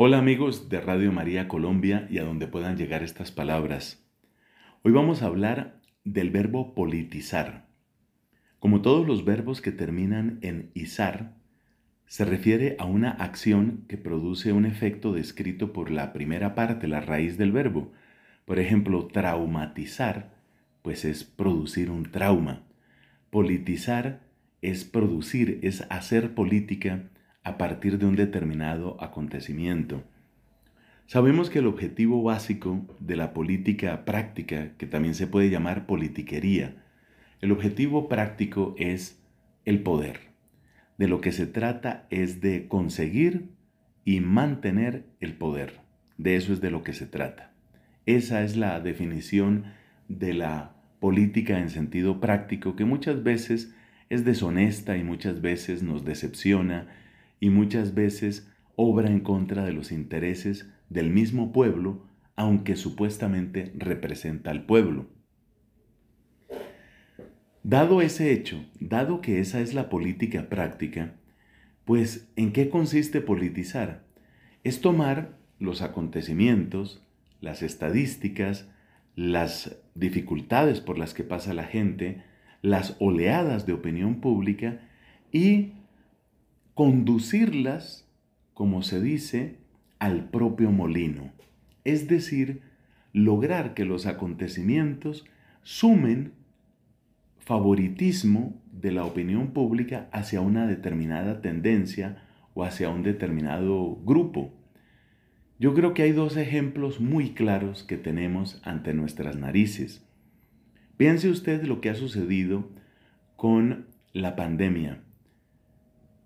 Hola amigos de Radio María Colombia y a donde puedan llegar estas palabras. Hoy vamos a hablar del verbo politizar. Como todos los verbos que terminan en izar, se refiere a una acción que produce un efecto descrito por la primera parte, la raíz del verbo. Por ejemplo, traumatizar, pues es producir un trauma. Politizar es producir, es hacer política a partir de un determinado acontecimiento. Sabemos que el objetivo básico de la política práctica, que también se puede llamar politiquería, el objetivo práctico es el poder. De lo que se trata es de conseguir y mantener el poder. De eso es de lo que se trata. Esa es la definición de la política en sentido práctico que muchas veces es deshonesta y muchas veces nos decepciona y muchas veces obra en contra de los intereses del mismo pueblo, aunque supuestamente representa al pueblo. Dado ese hecho, dado que esa es la política práctica, pues ¿en qué consiste politizar? Es tomar los acontecimientos, las estadísticas, las dificultades por las que pasa la gente, las oleadas de opinión pública y conducirlas, como se dice, al propio molino, es decir, lograr que los acontecimientos sumen favoritismo de la opinión pública hacia una determinada tendencia o hacia un determinado grupo. Yo creo que hay dos ejemplos muy claros que tenemos ante nuestras narices. Piense usted lo que ha sucedido con la pandemia.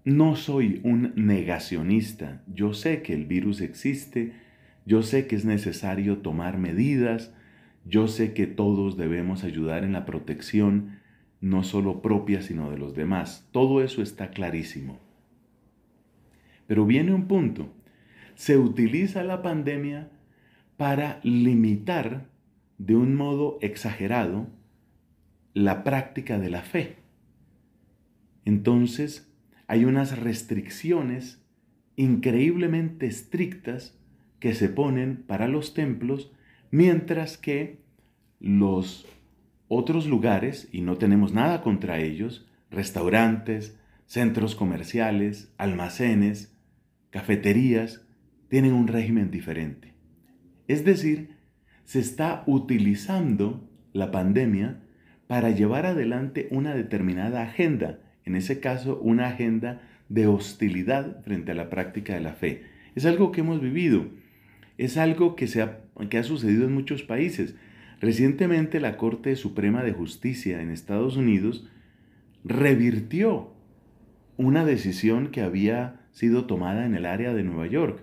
No soy un negacionista. Yo sé que el virus existe, yo sé que es necesario tomar medidas, yo sé que todos debemos ayudar en la protección, no solo propia, sino de los demás. Todo eso está clarísimo. Pero viene un punto. Se utiliza la pandemia para limitar de un modo exagerado la práctica de la fe. Entonces, hay unas restricciones increíblemente estrictas que se ponen para los templos, mientras que los otros lugares, y no tenemos nada contra ellos, restaurantes, centros comerciales, almacenes, cafeterías, tienen un régimen diferente. Es decir, se está utilizando la pandemia para llevar adelante una determinada agenda en ese caso, una agenda de hostilidad frente a la práctica de la fe. Es algo que hemos vivido, es algo que, ha sucedido en muchos países. Recientemente la Corte Suprema de Justicia en Estados Unidos revirtió una decisión que había sido tomada en el área de Nueva York.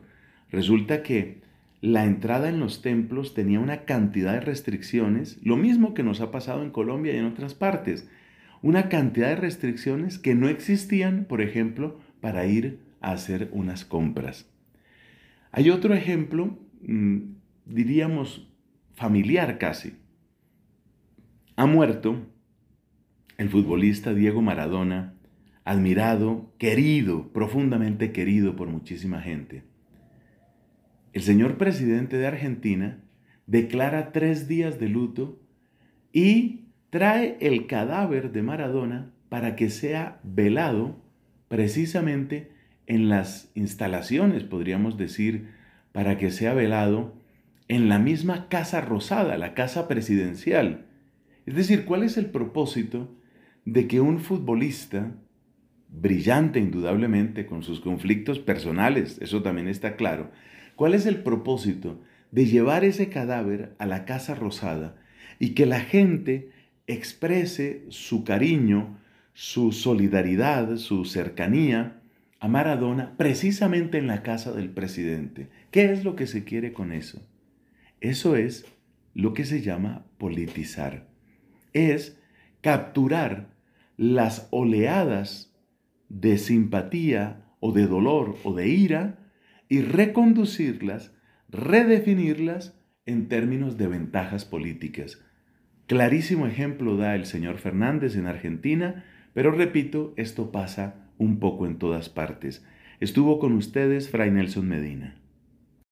Resulta que la entrada en los templos tenía una cantidad de restricciones, lo mismo que nos ha pasado en Colombia y en otras partes una cantidad de restricciones que no existían, por ejemplo, para ir a hacer unas compras. Hay otro ejemplo, mm, diríamos, familiar casi. Ha muerto el futbolista Diego Maradona, admirado, querido, profundamente querido por muchísima gente. El señor presidente de Argentina declara tres días de luto y trae el cadáver de Maradona para que sea velado precisamente en las instalaciones, podríamos decir, para que sea velado en la misma Casa Rosada, la Casa Presidencial. Es decir, ¿cuál es el propósito de que un futbolista, brillante indudablemente, con sus conflictos personales, eso también está claro, cuál es el propósito de llevar ese cadáver a la Casa Rosada y que la gente exprese su cariño, su solidaridad, su cercanía a Maradona precisamente en la casa del presidente. ¿Qué es lo que se quiere con eso? Eso es lo que se llama politizar. Es capturar las oleadas de simpatía o de dolor o de ira y reconducirlas, redefinirlas en términos de ventajas políticas. Clarísimo ejemplo da el señor Fernández en Argentina, pero repito, esto pasa un poco en todas partes. Estuvo con ustedes Fray Nelson Medina.